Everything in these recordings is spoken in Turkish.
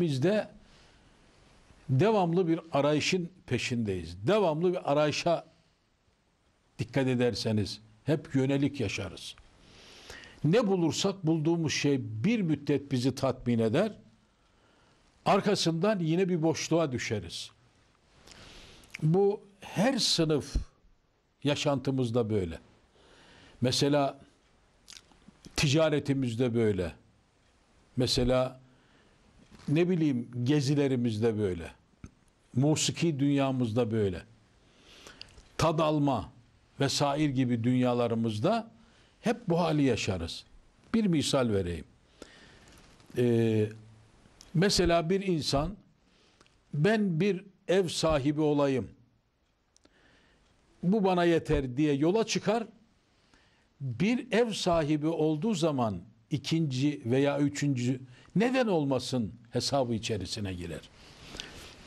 Bizde devamlı bir arayışın peşindeyiz. Devamlı bir arayışa dikkat ederseniz hep yönelik yaşarız. Ne bulursak bulduğumuz şey bir müddet bizi tatmin eder. Arkasından yine bir boşluğa düşeriz. Bu her sınıf yaşantımızda böyle. Mesela ticaretimizde böyle. Mesela ne bileyim gezilerimizde böyle. Musiki dünyamızda böyle. Tad alma vesair gibi dünyalarımızda hep bu hali yaşarız. Bir misal vereyim. Ee, mesela bir insan ben bir ev sahibi olayım. Bu bana yeter diye yola çıkar. Bir ev sahibi olduğu zaman ikinci veya üçüncü neden olmasın hesabı içerisine girer.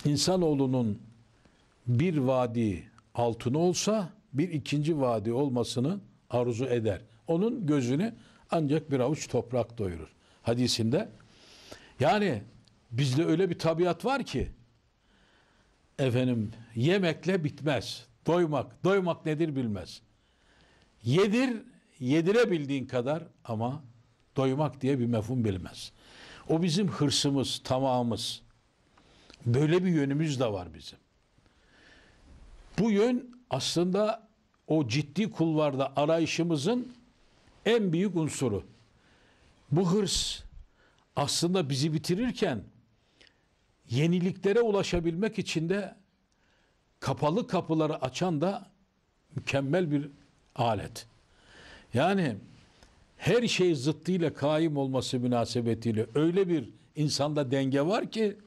İnsanoğlunun bir vadi altını olsa bir ikinci vadi olmasını arzu eder. Onun gözünü ancak bir avuç toprak doyurur. Hadisinde yani bizde öyle bir tabiat var ki efendim yemekle bitmez. Doymak, doymak nedir bilmez. Yedir, yedirebildiğin kadar ama Doymak diye bir mefhum bilmez. O bizim hırsımız, tamamız. Böyle bir yönümüz de var bizim. Bu yön aslında o ciddi kulvarda arayışımızın en büyük unsuru. Bu hırs aslında bizi bitirirken yeniliklere ulaşabilmek için de kapalı kapıları açan da mükemmel bir alet. Yani her şey zıttıyla kaim olması münasebetiyle öyle bir insanda denge var ki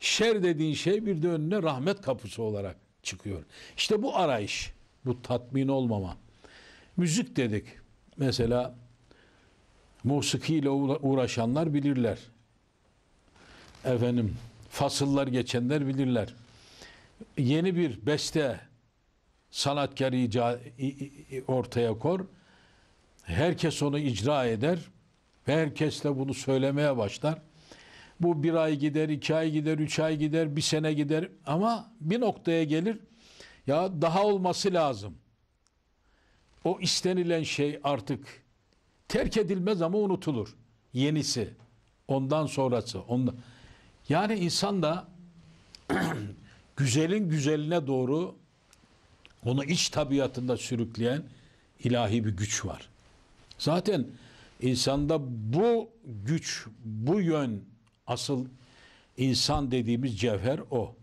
şer dediğin şey bir de önüne rahmet kapısı olarak çıkıyor. İşte bu arayış, bu tatmin olmama. Müzik dedik. Mesela musikiyle uğraşanlar bilirler. Efendim fasıllar geçenler bilirler. Yeni bir beste sanatkar ortaya kor Herkes onu icra eder ve herkes de bunu söylemeye başlar. Bu bir ay gider, iki ay gider, üç ay gider, bir sene gider ama bir noktaya gelir. Ya daha olması lazım. O istenilen şey artık terk edilmez ama unutulur. Yenisi, ondan sonrası. Ondan. Yani insan da güzelin güzeline doğru onu iç tabiatında sürükleyen ilahi bir güç var. Zaten insanda bu güç, bu yön asıl insan dediğimiz cevher o.